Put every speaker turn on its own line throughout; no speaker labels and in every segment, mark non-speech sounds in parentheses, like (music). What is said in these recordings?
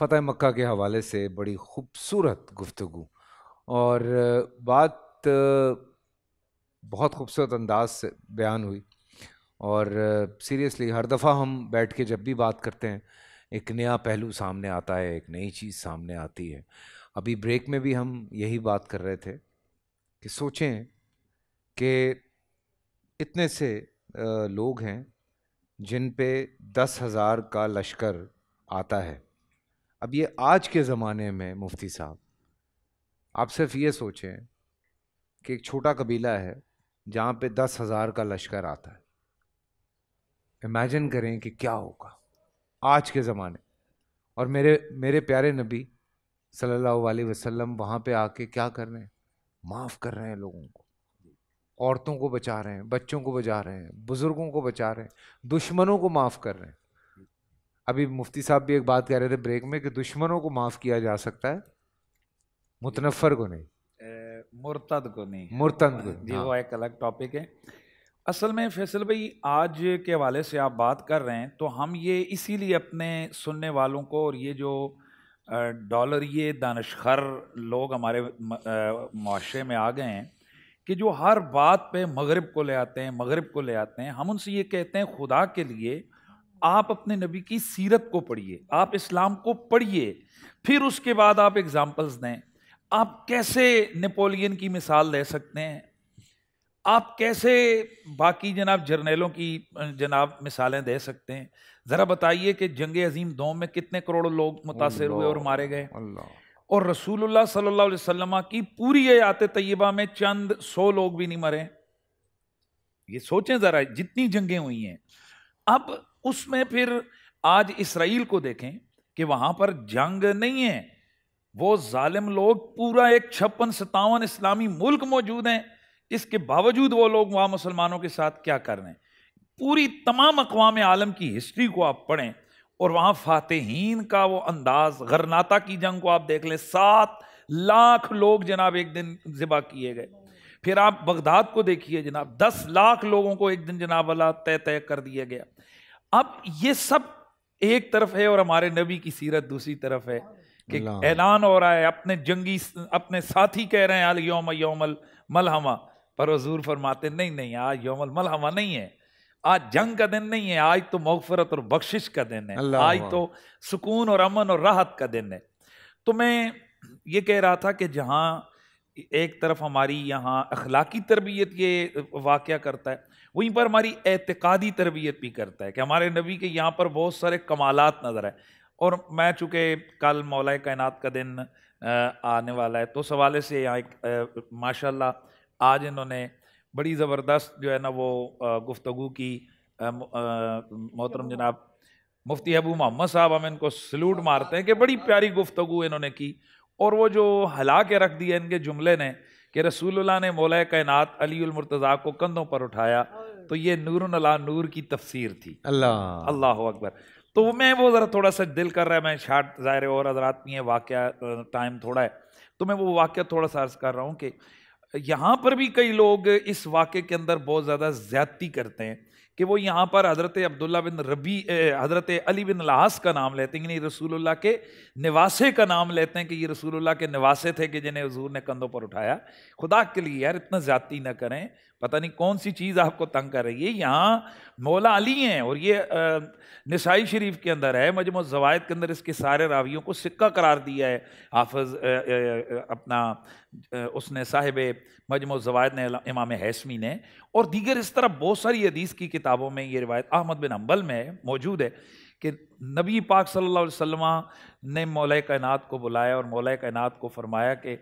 फ़तेह मक्का के हवाले से बड़ी खूबसूरत गुफ्तु और बात बहुत खूबसूरत अंदाज से बयान हुई और सीरियसली हर दफ़ा हम बैठ के जब भी बात करते हैं एक नया पहलू सामने आता है एक नई चीज़ सामने आती है अभी ब्रेक में भी हम यही बात कर रहे थे कि सोचें कि इतने से लोग हैं जिन पे दस हज़ार का लश्कर आता है अब ये आज के ज़माने में मुफ्ती साहब आप सिर्फ ये सोचें कि एक छोटा कबीला है जहाँ पे दस हज़ार का लश्कर आता है इमेजिन करें कि क्या होगा आज के ज़माने और मेरे मेरे प्यारे नबी सल्लल्लाहु अलैहि वसल्लम वहाँ पे आके क्या कर रहे हैं माफ़ कर रहे हैं लोगों को औरतों को बचा रहे हैं बच्चों को बचा रहे हैं बुज़ुर्गों को बचा रहे हैं दुश्मनों को माफ़ कर रहे हैं अभी मुफ्ती साहब भी एक बात कह रहे थे ब्रेक में कि दुश्मनों को माफ़ किया जा सकता है मुतनफ़र को नहीं
मुर्तद को नहीं मुर्तद को जी वो हाँ। एक अलग टॉपिक है असल में फैसल भाई आज के हवाले से आप बात कर रहे हैं तो हम ये इसीलिए अपने सुनने वालों को और ये जो डॉलर ये दानशर लोग हमारे माशरे में आ गए हैं कि जो हर बात पे मगरब को ले आते हैं मगरब को ले आते हैं हम उनसे ये कहते हैं खुदा के लिए आप अपने नबी की सीरत को पढ़िए आप इस्लाम को पढ़िए फिर उसके बाद आप एग्जाम्पल्स दें आप कैसे नेपोलियन की मिसाल दे सकते हैं आप कैसे बाकी जनाब जर्नेलों की जनाब मिसालें दे सकते हैं ज़रा बताइए कि जंग अजीम दो में कितने करोड़ लोग मुतासर हुए और मारे गए और रसूलुल्लाह सल्लल्लाहु अलैहि वसल्लम की पूरी आयात तयबा में चंद सौ लोग भी नहीं मरे ये सोचें ज़रा जितनी जंगें हुई हैं अब उसमें फिर आज इसराइल को देखें कि वहां पर जंग नहीं है वो जालिम लोग पूरा एक छप्पन सतावन इस्लामी मुल्क मौजूद हैं इसके बावजूद वो लोग वहाँ मुसलमानों के साथ क्या कर रहे हैं पूरी तमाम अकवाम आलम की हिस्ट्री को आप पढ़ें और वहाँ फातहीन का वो अंदाज गरनाता की जंग को आप देख लें सात लाख लोग जनाब एक दिन ज़िबा किए गए फिर आप बगदाद को देखिए जनाब दस लाख लोगों को एक दिन जनाब अला तय तय कर दिया गया अब ये सब एक तरफ है और हमारे नबी की सीरत दूसरी तरफ है कि ऐलान हो रहा है अपने जंगी अपने साथी कह रहे हैं अल योम योमल मलहमा पर हजूर फरमाते नहीं नहीं आज योमल मलहमा नहीं है आज जंग का दिन नहीं है आज तो मगफरत और बख्शिश का दिन है आज तो सुकून और अमन और राहत का दिन है तो मैं ये कह रहा था कि जहाँ एक तरफ हमारी यहाँ अखलाकी तरबियत ये वाक़ करता है वहीं पर हमारी एतकादी तरबियत भी करता है कि हमारे नबी के यहाँ पर बहुत सारे कमालत नज़र आए और मैं चूँकि कल मौला कायनात का दिन आने वाला है तो उस हवाले से यहाँ एक माशा आज इन्होंने बड़ी ज़बरदस्त जो है ना वो गुफ्तु की मोहतरम जनाब मुफ्ती अबू मोहम्मद साहब हम इनको सल्यूट मारते हैं कि बड़ी प्यारी गुफ्तु इन्होंने की और वो जो हला के रख दिया इनके जुमले ने कि रसूलुल्लाह ने मौल कायनात अली मुर्तज़ा को कंधों पर उठाया तो ये नूर नूर की तफसीर थी अल्लाह अल्लाह अकबर तो मैं वो ज़रा थोड़ा सा दिल कर रहा है मैं शार्ट ज़ाहिर और हजरात भी हैं वाक़ टाइम थोड़ा है तो मैं वो वाक़ थोड़ा सा अर्ज़ कर रहा हूँ कि यहाँ पर भी कई लोग इस वाक़े के अंदर बहुत ज़्यादा ज्यादती करते हैं कि वो यहाँ पर हज़रत अब्दुल्ला बिन रबी हज़रत अली बिन लहास का नाम लेते हैं नहीं रसूलुल्लाह के निवासे का नाम लेते हैं कि ये रसूलुल्लाह के निवासे थे कि जिन्हें हजूर ने कंधों पर उठाया खुदा के लिए यार इतना ज़्यादती ना करें पता नहीं कौन सी चीज़ आपको तंग कर रही है यहाँ मौला अली हैं और ये निसाई शरीफ के अंदर है मजमो जवायद के अंदर इसके सारे रावियों को सिक्का करार दिया है हाफज अपना उसने साहिब मजमो जवायद ने इमाम हैसमी ने और दीगर इस तरह बहुत सारी हदीस की किताबों में ये रिवायत अहमद बिन अम्बल में मौजूद है कि नबी पाक सल्लल्लाहु अलैहि वसल्लम ने मौल कायनात को बुलाया और मौल कायनात को फरमाया कि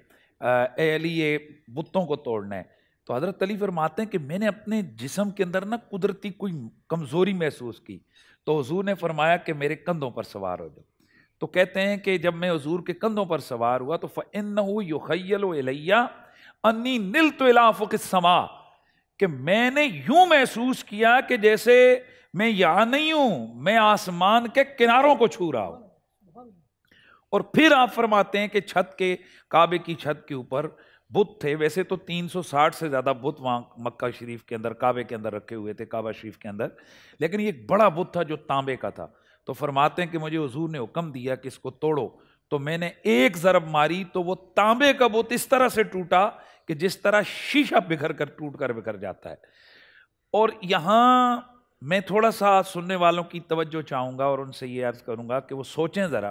ए अली ये बुतों को तोड़ना है तो हज़रत अली फरमाते हैं कि मैंने अपने जिसम के अंदर ना कुदरती कोई कमज़ोरी महसूस की तो हजूर ने फरमाया कि मेरे कंधों पर सवार हो जाओ तो कहते हैं कि जब मैं हजूर के कंधों पर सवार हुआ तो फैलिया अन्नी नील तो समा कि मैंने यूं महसूस किया कि जैसे मैं यहां नहीं हूं मैं आसमान के किनारों को छू रहा हूं और फिर आप फरमाते हैं कि छत के काबे की छत के ऊपर बुत थे वैसे तो 360 से ज़्यादा बुत वहाँ मक्का शरीफ के अंदर काबे के अंदर रखे हुए थे काबा शरीफ के अंदर लेकिन ये एक बड़ा बुत था जो तांबे का था तो फरमाते हैं कि मुझे हजूर ने हुक्म दिया कि इसको तोड़ो तो मैंने एक ज़रब मारी तो वो तांबे का बुत इस तरह से टूटा कि जिस तरह शीशा बिखर कर टूट कर बिखर जाता है और यहाँ मैं थोड़ा सा सुनने वालों की तवज्जो चाहूँगा और उनसे ये अर्ज़ करूँगा कि वो सोचें ज़रा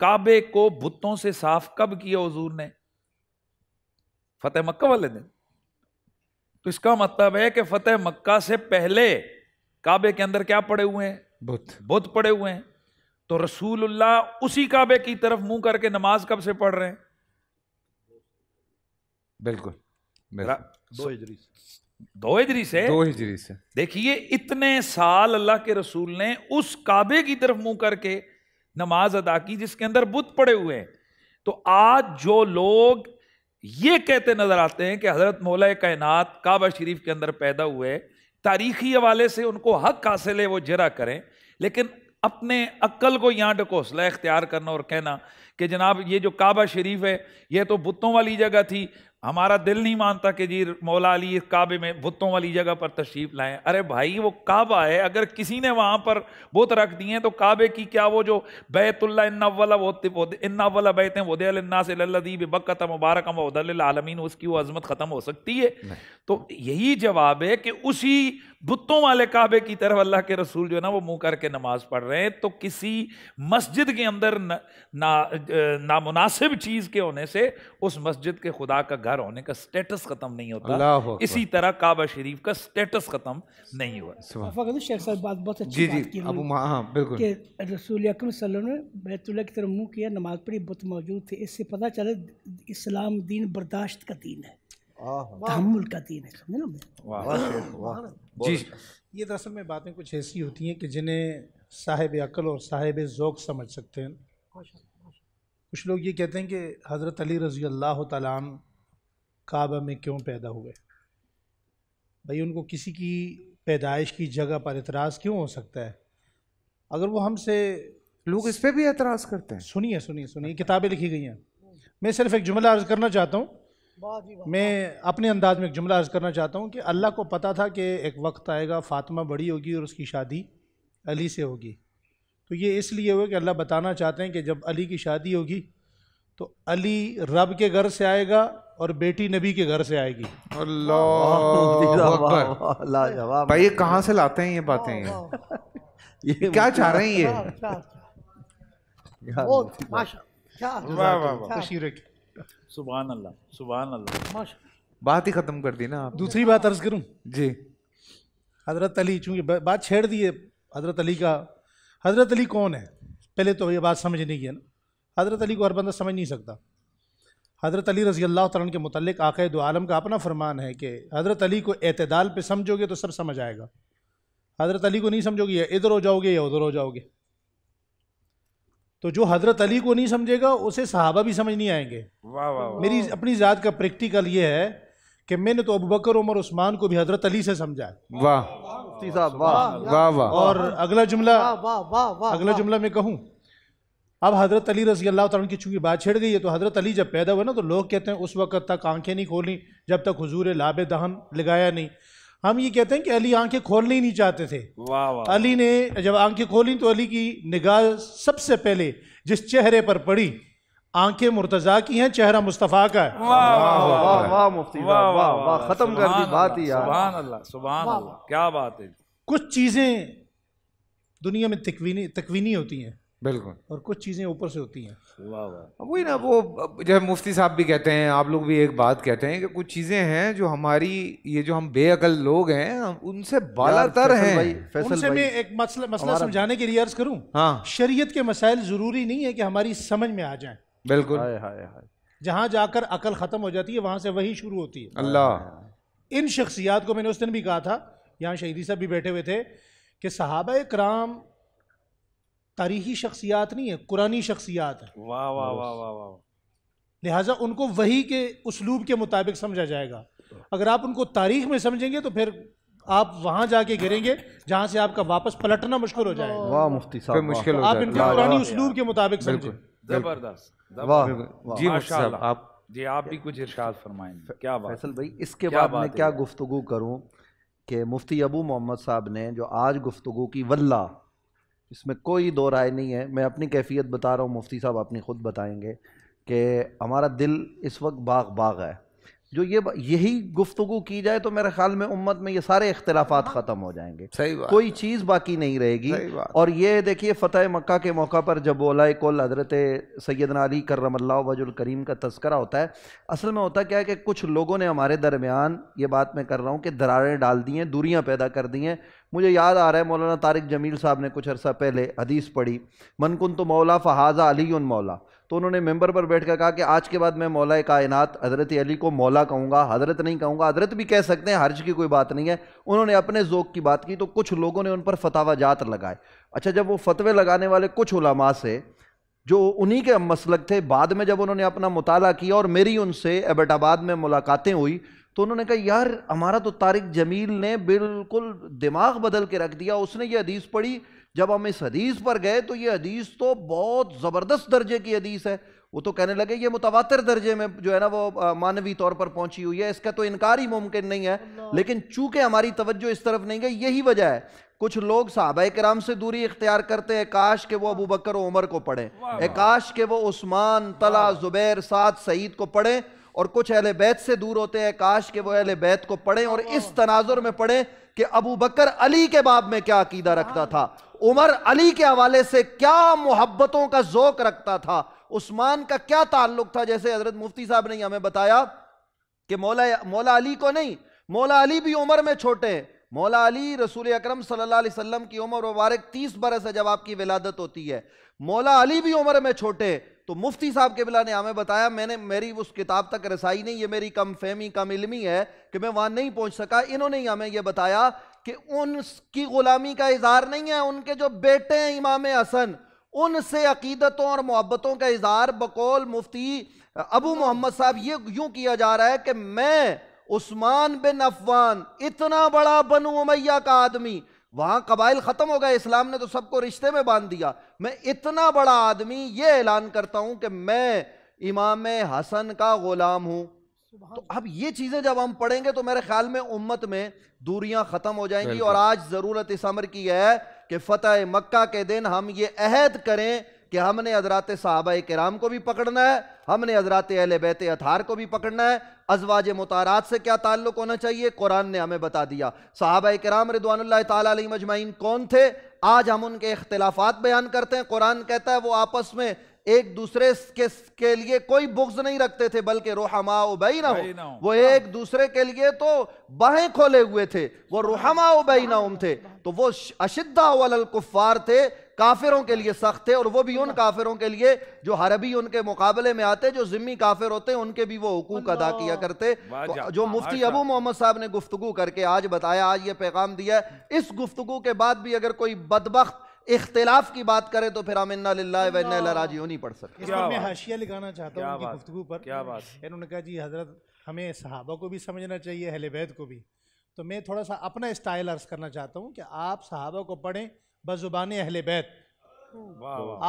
काबे को बुतों से साफ कब किया हजूर ने फतेह मक्का वाले दिन तो इसका मतलब है कि फतेह मक्का से पहले काबे के अंदर क्या पड़े हुए हैं बुद्ध बुद्ध पड़े हुए हैं तो रसूलुल्लाह उसी काबे की तरफ मुंह करके नमाज कब से पढ़ रहे हैं बिल्कुल दो हिजरी से दो हिजरी से दो हिजरी से देखिए इतने साल अल्लाह के रसूल ने उस काबे की तरफ मुंह करके नमाज अदा की जिसके अंदर बुत पड़े हुए हैं तो आज जो लोग ये कहते नजर आते हैं कि हजरत मौला कायनात काबा शरीफ के अंदर पैदा हुए तारीखी हवाले से उनको हक हासिल है वो जरा करें लेकिन अपने अक्ल को यहाँ ढकोसला इख्तियार करना और कहना कि जनाब ये जो काबा शरीफ है यह तो बुतों वाली जगह थी हमारा दिल नहीं मानता कि जी मौला अली काबे में बुतों वाली जगह पर तशरीफ़ लाएं अरे भाई वो काबा है अगर किसी ने वहाँ पर बुत रख दिए तो काबे की क्या वो जो बैतुल्ला इन्नावला वो बैत हैं वदेना से मुबारक आलमीन उसकी वो अजमत ख़त्म हो सकती है तो यही जवाब है कि उसी बुतों वाले काबे की तरफ अल्लाह के रसूल जो है ना वो मुंह करके नमाज पढ़ रहे हैं तो किसी मस्जिद के अंदर ना नामुनासिब चीज़ के होने से उस मस्जिद के खुदा का घर हकदार होने का स्टेटस खत्म नहीं होता इसी तरह काबा शरीफ का स्टेटस खत्म नहीं हुआ शेख
साहब बात बहुत अच्छी जी जी अब हाँ, बिल्कुल कि रसूल अकरम ने बैतुल्ला की तरफ मुंह किया नमाज पढ़ी बुत मौजूद थे इससे पता चले इस्लाम दीन बर्दाश्त का दीन है
तहमुल
का दीन है समझे
ना जी
ये दरअसल में बातें कुछ ऐसी होती हैं कि जिन्हें साहिब अकल और साहिब ज़ोक समझ सकते हैं कुछ लोग ये कहते हैं कि हज़रत अली रज़ी अल्लाह तन काबा में क्यों पैदा हुए भाई उनको किसी की पैदाइश की जगह पर एतराज़ क्यों हो सकता है अगर वो हमसे लोग इस पर भी एतराज़ करते हैं सुनिए सुनिए सुनिए किताबें लिखी गई हैं मैं सिर्फ एक जुमला अर्ज़ करना चाहता हूँ मैं अपने अंदाज में एक जुमला अर्ज़ करना चाहता हूँ कि अल्लाह को पता था कि एक वक्त आएगा फ़ातिमा बड़ी होगी और उसकी शादी अली से होगी तो ये इसलिए हुआ कि अल्लाह बताना चाहते हैं कि जब अली की शादी होगी तो अली रब के घर से आएगा और बेटी नबी के घर से आएगी अल्लाह
भाई ये कहाँ से लाते हैं ये बातें ये, क्या चाह रहे हैं
ये बात ही खत्म कर दी ना आप दूसरी बात अर्ज करूं जी हजरत अली चूंकि बात छेड़ दी है हजरत अली का हजरत अली कौन है पहले तो ये बात समझ नहीं है ना हजरत अली को हर बंदा समझ नहीं सकता हज़रत अली रज़ी अल्लाह तन के मतलब आक़ दो आलम का अपना फरमान है कि हज़रत अली को अतदाल पर समझोगे तो सब समझ आएगा हज़रत अली को नहीं समझोगे या इधर हो जाओगे या उधर हो जाओगे तो जो हज़रत अली को नहीं समझेगा उसे सहाबा भी समझ नहीं आएंगे वाह वाह मेरी अपनी ज़ात का प्रैक्टिकल ये है कि मैंने तो अबू बकर उमर उस्मान को भी हजरत अली से समझा है वाह वाह वाह और अगला जुमला
अगला
जुमला मैं कहूँ अब हज़रत अली रजी अल्लाह तन की चूँकि बात छिड़ गई है तो हज़रत अली जब पैदा हुए ना तो लोग कहते हैं उस वक़्त तक आंखें नहीं खोलें जब तक हजूर लाब दहन लगाया नहीं हम ये कहते हैं कि अली आंखें खोलने ही नहीं चाहते थे वाह वाह अली ने जब आंखें खोली तो अली की निगाह सबसे पहले जिस चेहरे पर पड़ी आंखें मुर्तजा की हैं चेहरा मुस्तफ़ा का है
खत्म कर दी बात ही अल्लाह क्या बात है
कुछ चीज़ें दुनिया में तकवीनी तकवीनी होती हैं बिल्कुल और कुछ चीज़ें ऊपर से होती हैं वाह
वही ना वो जब मुफ्ती साहब भी कहते हैं आप लोग भी एक बात कहते हैं कि कुछ चीज़ें हैं जो हमारी ये जो हम बेअकल लोग हैं उनसे बालातर हैं उनसे मैं
एक मसला मसला समझाने के लिए अर्ज करूँ हाँ शरीयत के मसाइल ज़रूरी नहीं है कि हमारी समझ में आ जाए बिल्कुल जहाँ जाकर अकल ख़त्म हो जाती है वहाँ से वही शुरू होती है
अल्लाह
इन शख्सियात को मैंने उस दिन भी कहा था यहाँ शहीदी साहब भी बैठे हुए थे कि सहाबा कराम तारीखी शख्सियात नहीं है कुरानी शख्सियात
है वाह वाह वाह वाह वाह
लिहाजा उनको वही के उसलूब के मुताबिक समझा जाएगा अगर आप उनको तारीख में समझेंगे तो फिर आप वहां जाके गिरेंगे जहां से आपका वापस पलटना मुश्किल हो जाएगा वाह मुफ्ती साहब मुश्किल आप इनके पुरानी उसलूब के मुताबिक समझें
जबरदस्त जी आप जी आप भी कुछ इरशाद फरमाएंगे क्या बात फैसल भाई इसके बाद मैं क्या
गुफ्तु करूं कि मुफ्ती अबू मोहम्मद साहब ने जो आज गुफ्तु की वल्ला इसमें कोई दो राय नहीं है मैं अपनी कैफियत बता रहा हूँ मुफ्ती साहब अपनी ख़ुद बताएंगे कि हमारा दिल इस वक्त बाग बाग है जो ये यही गुफ्तु की जाए तो मेरे ख्याल में उम्मत में ये सारे इख्तलाफा हाँ। ख़त्म हो जाएंगे सही बात कोई चीज़ बाकी नहीं रहेगी और ये देखिए फ़तेह मक्का के मौका पर जब ओलाए कोल हजरत सैदना अली करमल्ला वजुल करीम का तस्करा होता है असल में होता क्या है कि कुछ लोगों ने हमारे दरमियान ये बात मैं कर रहा हूँ कि दरारें डाल दी हैं दूरियाँ पैदा कर दी हैं मुझे याद आ रहा है मौलाना तारिक जमील साहब ने कुछ अर्सा पहले हदीस पढ़ी मनकुन तो मौला फ़हाज़ा अली उन मौला तो उन्होंने मेंबर पर बैठ कर कहा कि आज के बाद मैं मौला कायनात हज़रत अली को मौला कहूँगा हज़रत नहीं कहूँगा हज़रत भी कह सकते हैं हर्ज की कोई बात नहीं है उन्होंने अपने जोक की बात की तो कुछ लोगों ने उन पर फतावा जात लगाए अच्छा जब वो फतवे लगाने वाले कुछ उलामा से जो उन्हीं के मसलक थे बाद में जब उन्होंने अपना मुताला किया और मेरी उनसे एबटाबाद में मुलाकातें हुई तो उन्होंने कहा यार हमारा तो तारिक जमील ने बिल्कुल दिमाग बदल के रख दिया उसने ये हदीस पढ़ी जब हम इस हदीस पर गए तो ये हदीस तो बहुत ज़बरदस्त दर्जे की हदीस है वो तो कहने लगे ये मुतवातर दर्जे में जो है ना वो मानवी तौर पर पहुंची हुई है इसका तो इनकार ही मुमकिन नहीं है लेकिन चूंकि हमारी तवज्जो इस तरफ नहीं गई यही वजह है कुछ लोग साहबा कराम से दूरी इख्तियार करते हैं काश के वो अबू बकर उमर को पढ़ें काश के वो उस्मान तला जुबैर साद सईद को पढ़ें और कुछ अहल बैत से दूर होते हैं काश के वो अहल बैत को पढ़ें और इस तनाजुर में पढ़ें कि अबू बकर अली के बाब में क्या अकीदा रखता था उमर अली के हवाले से क्या मोहब्बतों का जोक रखता था उस्मान का क्या ताल्लुक था जैसे हजरत मुफ्ती साहब ने हमें बताया कि मौला मौला अली को नहीं मौला अली भी उम्र में छोटे हैं मौला अली रसूल अकरम सल्लल्लाहु अलैहि वसल्लम की उम्र मुबारक तीस बरस है जब आपकी विलादत होती है मौला अली भी उम्र में छोटे तो मुफ्ती साहब के बिला ने हमें बताया मैंने मेरी उस किताब तक रसाई नहीं ये मेरी कम फहमी कम इलमी है कि मैं वहां नहीं पहुंच सका इन्होंने ही हमें यह बताया कि उनकी ग़ुलामी का इजहार नहीं है उनके जो बेटे हैं इमाम हसन उनसे अकीदतों और मोहब्बतों का इजहार बकौल मुफ्ती अबू मोहम्मद साहब ये यूं किया जा रहा है कि मैं उस्मान बिन अफवान इतना बड़ा बनू उमैया का आदमी वहां कबाइल खत्म हो गए इस्लाम ने तो सबको रिश्ते में बांध दिया मैं इतना बड़ा आदमी यह ऐलान करता हूं कि मैं इमाम हसन का गुलाम हूं तो अब ये चीजें जब हम पढ़ेंगे तो मेरे ख्याल में उम्मत में दूरियां खत्म हो जाएंगी और आज जरूरत इस अमर की है कि फतेह मक्का के दिन हम ये अहद करें कि हमने हजरात साहबा कराम को भी पकड़ना है हमने हजरात अहल बैत अथार को भी पकड़ना है अजवाज मुतारात से क्या ताल्लुक होना चाहिए कुरान ने हमें बता दिया साहबा कराम रिदवान तजमाइन कौन थे आज हम उनके अख्तिलाफ़ात बयान करते हैं कुरान कहता है वो आपस में एक दूसरे के, के लिए कोई बुग्ज नहीं रखते थे बल्कि रोहमा उबई ना हो वो एक दूसरे के लिए तो बाहें खोले हुए थे वो रोहमा उबई ना थे तो वो अशिद्दा कुफ़ार थे काफिरों के लिए सख्त थे और वो भी उन काफिरों के लिए जो हरबी उनके मुकाबले में आते जो जिम्मी काफिर होते उनके भी वो हकूक अदा किया करते तो जो मुफ्ती अबू मोहम्मद साहब ने गुफ्तु करके आज बताया आज ये पैगाम दिया इस गुफ्तु के बाद भी अगर कोई बदबख्त इख्तलाफ की बात करें तो फिर अमिना राजी होनी पड़ सकती मैं
हाशिया लिखाना चाहता हूँ उनकी गुफ्तु पर क्या बात इन्होंने कहा जी हजरत हमें सहाबा को भी समझना चाहिए अहल बैत को भी तो मैं थोड़ा सा अपना स्टाइल अर्ज करना चाहता हूँ कि आप सहाबा को पढ़ें बजुबान अहल बैत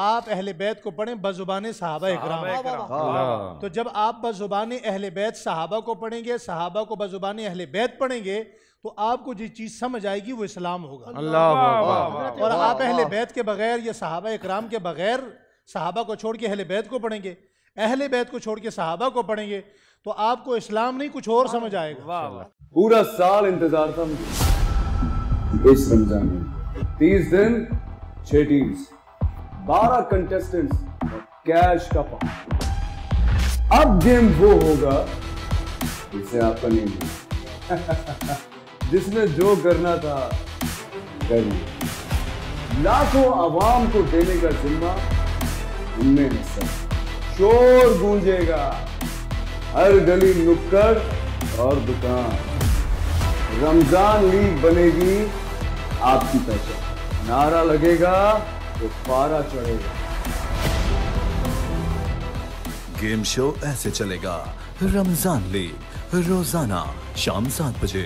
आप अहल बैत को पढ़ें बजुबान सहाबा इकराम हाँ। तो जब आप बजुबान अहल बैत सहाबा को पढ़ेंगे सहाबा को बजुबान अहल बैत पढ़ेंगे तो आपको जो चीज समझ आएगी वो इस्लाम होगा अल्लाह और आप अहल बैत के बगैर या सहाबा इकराम के बगैर सहाबा को छोड़ के अहल बैत को पढ़ेंगे अहल बैत को छोड़ के सहाबा को पढ़ेंगे तो आपको इस्लाम नहीं कुछ और समझ आएगा पूरा साल इंतजार था मुझे इस रमजान में तीस दिन छह टीम्स बारह कंटेस्टेंट्स कैश का पाप अब गेम वो होगा
जिसे आपका
नहीं (laughs) जिसने जो करना था
कर लिया
लाखों आवाम को देने का जिम्मा उनमें हिस्सा
शोर गूंजेगा हर गली नुक्कड़ और दुकान रमजान लीग बनेगी आपकी
पहचान नारा लगेगा तो पारा चढ़ेगा
गेम शो ऐसे चलेगा रमजान लीग रोजाना शाम सात बजे